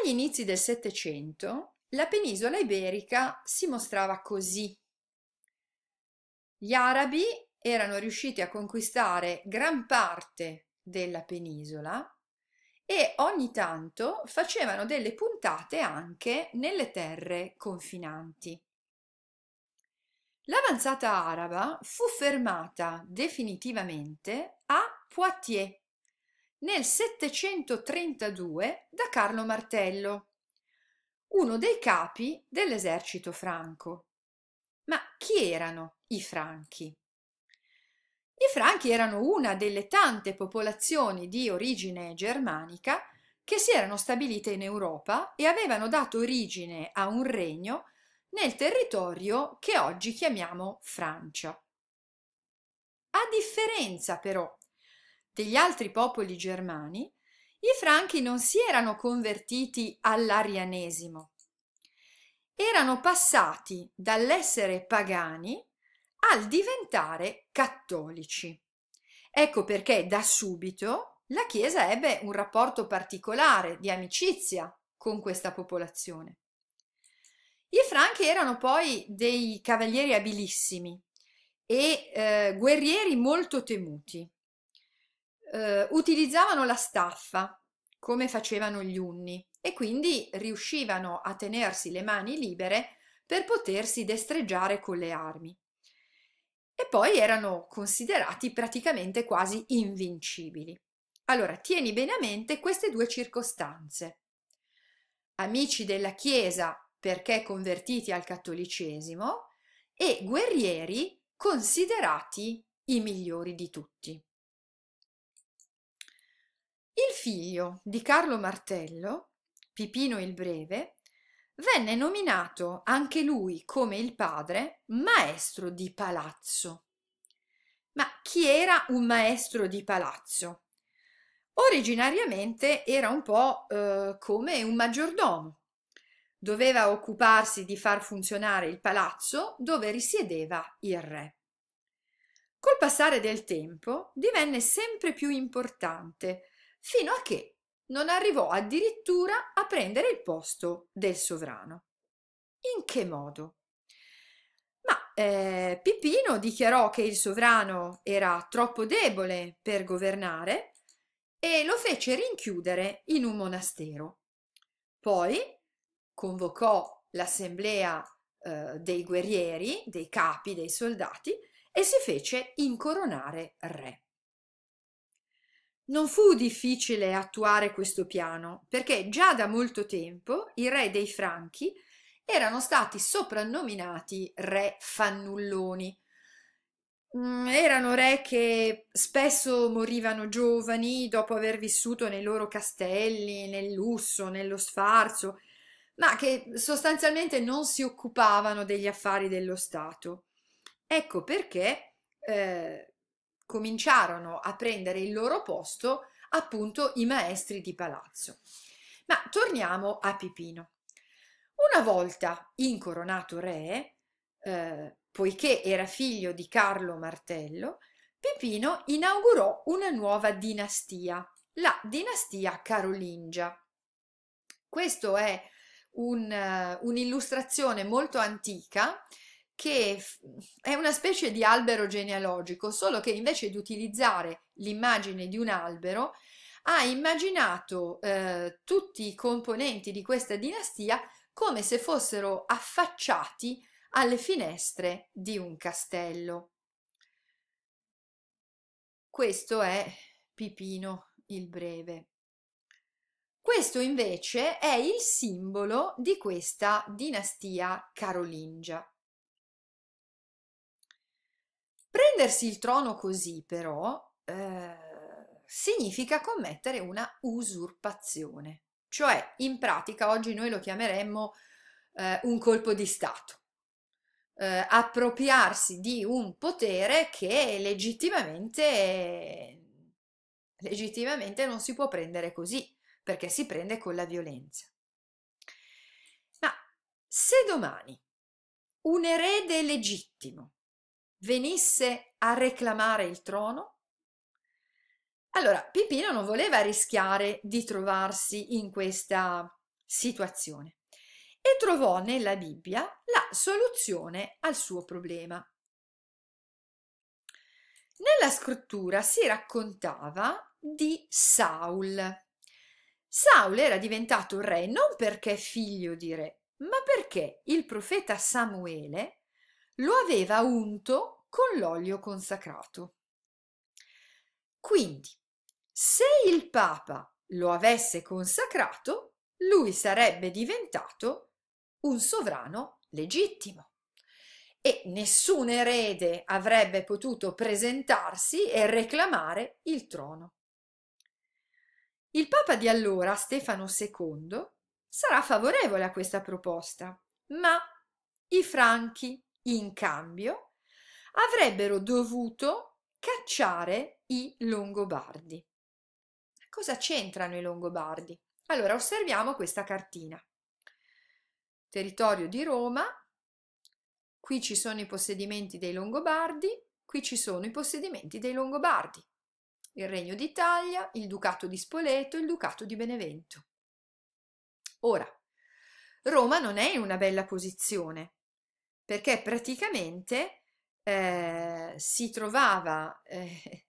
Agli inizi del Settecento la penisola iberica si mostrava così. Gli arabi erano riusciti a conquistare gran parte della penisola e ogni tanto facevano delle puntate anche nelle terre confinanti. L'avanzata araba fu fermata definitivamente a Poitiers, nel 732 da Carlo Martello, uno dei capi dell'esercito franco. Ma chi erano i franchi? I franchi erano una delle tante popolazioni di origine germanica che si erano stabilite in Europa e avevano dato origine a un regno nel territorio che oggi chiamiamo Francia. A differenza però degli altri popoli germani, i franchi non si erano convertiti all'arianesimo. Erano passati dall'essere pagani al diventare cattolici. Ecco perché da subito la Chiesa ebbe un rapporto particolare di amicizia con questa popolazione. I franchi erano poi dei cavalieri abilissimi e eh, guerrieri molto temuti eh, utilizzavano la staffa come facevano gli unni e quindi riuscivano a tenersi le mani libere per potersi destreggiare con le armi. E poi erano considerati praticamente quasi invincibili. Allora, tieni bene a mente queste due circostanze. Amici della Chiesa perché convertiti al cattolicesimo e guerrieri considerati i migliori di tutti. Il figlio di Carlo Martello, Pipino il Breve, venne nominato anche lui come il padre maestro di palazzo. Ma chi era un maestro di palazzo? Originariamente era un po' eh, come un maggiordomo. Doveva occuparsi di far funzionare il palazzo dove risiedeva il re. Col passare del tempo divenne sempre più importante fino a che non arrivò addirittura a prendere il posto del sovrano. In che modo? Ma eh, Pipino dichiarò che il sovrano era troppo debole per governare e lo fece rinchiudere in un monastero. Poi convocò l'assemblea eh, dei guerrieri, dei capi, dei soldati e si fece incoronare re. Non fu difficile attuare questo piano, perché già da molto tempo i re dei Franchi erano stati soprannominati re fannulloni. Mm, erano re che spesso morivano giovani dopo aver vissuto nei loro castelli, nel lusso, nello sfarzo, ma che sostanzialmente non si occupavano degli affari dello Stato. Ecco perché eh, cominciarono a prendere il loro posto appunto i maestri di palazzo. Ma torniamo a Pipino. Una volta incoronato re, eh, poiché era figlio di Carlo Martello, Pipino inaugurò una nuova dinastia, la dinastia carolingia. Questa è un, uh, un'illustrazione molto antica che è una specie di albero genealogico, solo che invece di utilizzare l'immagine di un albero, ha immaginato eh, tutti i componenti di questa dinastia come se fossero affacciati alle finestre di un castello. Questo è Pipino il Breve. Questo invece è il simbolo di questa dinastia carolingia. Prendersi il trono così, però, eh, significa commettere una usurpazione, cioè in pratica oggi noi lo chiameremmo eh, un colpo di Stato. Eh, appropriarsi di un potere che legittimamente, legittimamente non si può prendere così, perché si prende con la violenza. Ma se domani un erede legittimo venisse a reclamare il trono? Allora, Pipino non voleva rischiare di trovarsi in questa situazione e trovò nella Bibbia la soluzione al suo problema. Nella scrittura si raccontava di Saul. Saul era diventato re non perché figlio di re, ma perché il profeta Samuele lo aveva unto con l'olio consacrato. Quindi, se il Papa lo avesse consacrato, lui sarebbe diventato un sovrano legittimo e nessun erede avrebbe potuto presentarsi e reclamare il trono. Il Papa di allora, Stefano II, sarà favorevole a questa proposta, ma i franchi in cambio, avrebbero dovuto cacciare i Longobardi. Cosa c'entrano i Longobardi? Allora, osserviamo questa cartina. Territorio di Roma, qui ci sono i possedimenti dei Longobardi, qui ci sono i possedimenti dei Longobardi, il Regno d'Italia, il Ducato di Spoleto, il Ducato di Benevento. Ora, Roma non è in una bella posizione, perché praticamente eh, si trovava eh,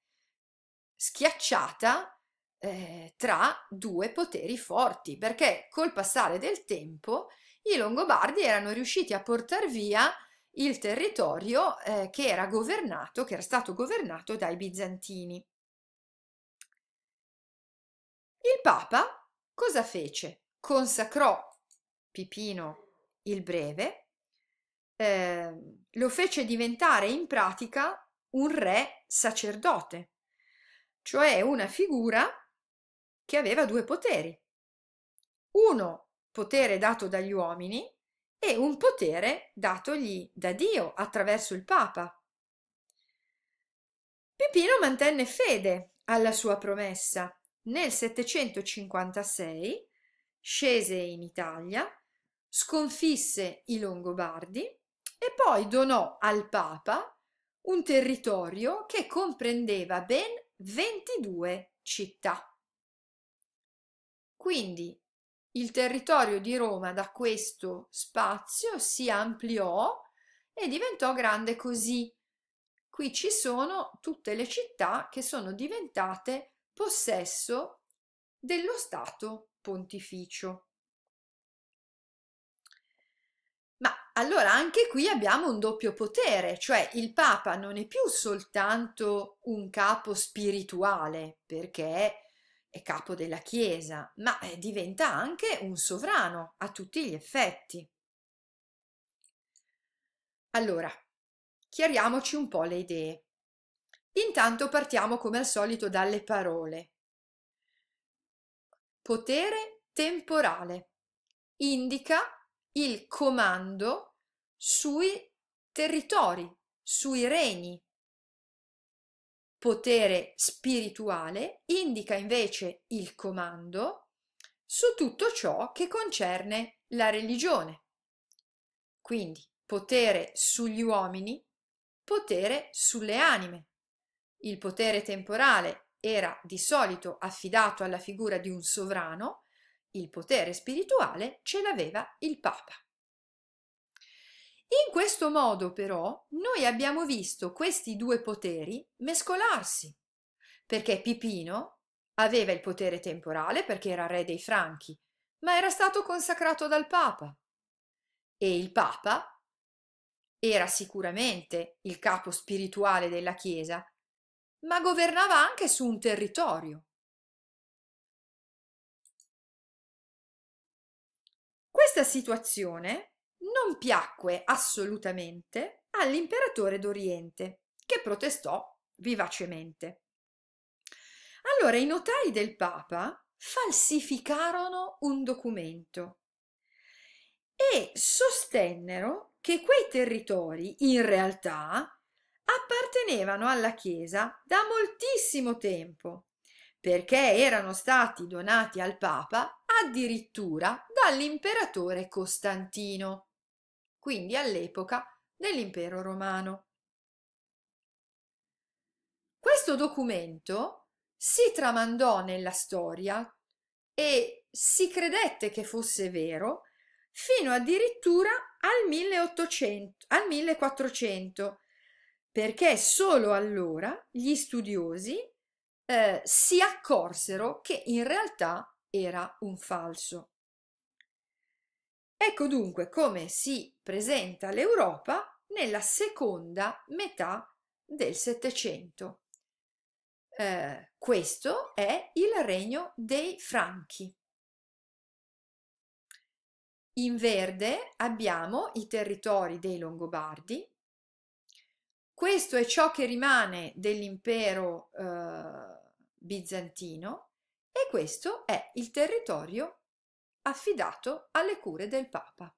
schiacciata eh, tra due poteri forti, perché col passare del tempo i Longobardi erano riusciti a portare via il territorio eh, che era governato, che era stato governato dai bizantini. Il Papa cosa fece? Consacrò Pipino il Breve eh, lo fece diventare in pratica un re sacerdote, cioè una figura che aveva due poteri. Uno potere dato dagli uomini e un potere datogli da Dio attraverso il Papa. Pipino mantenne fede alla sua promessa. Nel 756 scese in Italia, sconfisse i Longobardi e poi donò al Papa un territorio che comprendeva ben 22 città. Quindi il territorio di Roma da questo spazio si ampliò e diventò grande così. Qui ci sono tutte le città che sono diventate possesso dello Stato pontificio. Allora anche qui abbiamo un doppio potere, cioè il Papa non è più soltanto un capo spirituale, perché è capo della Chiesa, ma eh, diventa anche un sovrano a tutti gli effetti. Allora, chiariamoci un po' le idee. Intanto partiamo come al solito dalle parole. Potere temporale indica il comando sui territori, sui regni. Potere spirituale indica invece il comando su tutto ciò che concerne la religione. Quindi potere sugli uomini, potere sulle anime. Il potere temporale era di solito affidato alla figura di un sovrano, il potere spirituale ce l'aveva il Papa. In questo modo però noi abbiamo visto questi due poteri mescolarsi, perché Pipino aveva il potere temporale perché era re dei Franchi, ma era stato consacrato dal Papa e il Papa era sicuramente il capo spirituale della Chiesa, ma governava anche su un territorio. Questa situazione non piacque assolutamente all'imperatore d'Oriente, che protestò vivacemente. Allora i notai del Papa falsificarono un documento e sostennero che quei territori in realtà appartenevano alla Chiesa da moltissimo tempo, perché erano stati donati al Papa addirittura dall'imperatore Costantino quindi all'epoca dell'impero romano. Questo documento si tramandò nella storia e si credette che fosse vero fino addirittura al, 1800, al 1400, perché solo allora gli studiosi eh, si accorsero che in realtà era un falso. Ecco dunque come si presenta l'Europa nella seconda metà del Settecento. Eh, questo è il regno dei Franchi. In verde abbiamo i territori dei Longobardi. Questo è ciò che rimane dell'impero eh, bizantino e questo è il territorio affidato alle cure del Papa.